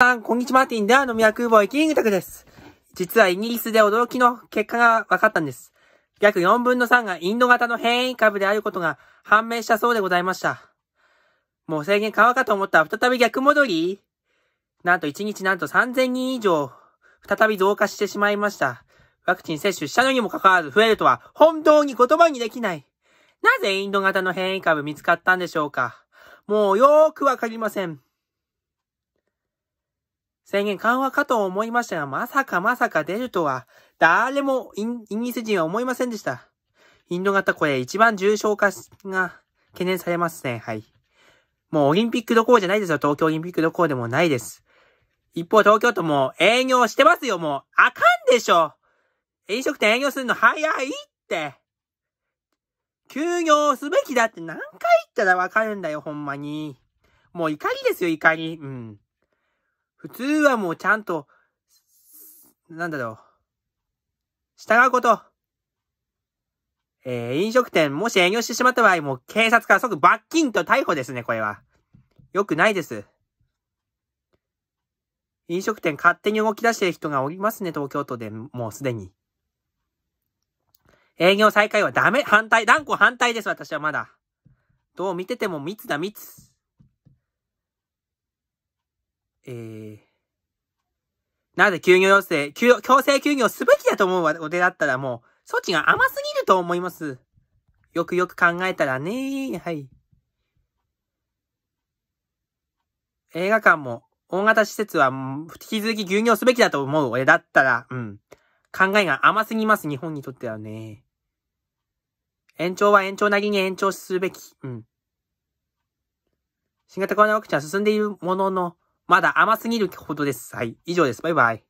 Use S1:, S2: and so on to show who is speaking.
S1: さん、こんにちは、マーティンでは、飲ミ屋クーボーイキングタクです。実はイギリスで驚きの結果が分かったんです。約4分の3がインド型の変異株であることが判明したそうでございました。もう制限緩和かと思ったら再び逆戻りなんと1日なんと3000人以上、再び増加してしまいました。ワクチン接種したのにもかかわらず増えるとは本当に言葉にできない。なぜインド型の変異株見つかったんでしょうかもうよーくわかりません。制限緩和かと思いましたが、まさかまさか出るとは、誰もイギリス人は思いませんでした。インド型これ一番重症化が懸念されますね。はい。もうオリンピックどころじゃないですよ。東京オリンピックどころでもないです。一方、東京都も営業してますよ、もう。あかんでしょ飲食店営業するの早いって。休業すべきだって何回言ったらわかるんだよ、ほんまに。もう怒りですよ、怒り。うん。普通はもうちゃんと、なんだろう。従うこと。えー、飲食店、もし営業してしまった場合、もう警察から即罰金と逮捕ですね、これは。よくないです。飲食店勝手に動き出してる人がおりますね、東京都でもうすでに。営業再開はダメ反対断固反対です、私はまだ。どう見てても密だ、密。えー、なぜ休業要請、休強制休業すべきだと思うお手だったらもう、措置が甘すぎると思います。よくよく考えたらね、はい。映画館も、大型施設は、引き続き休業すべきだと思う俺だったら、うん。考えが甘すぎます、日本にとってはね。延長は延長なりに延長すべき。うん。新型コロナワクチンは進んでいるものの、まだ甘すぎるほどです。はい。以上です。バイバイ。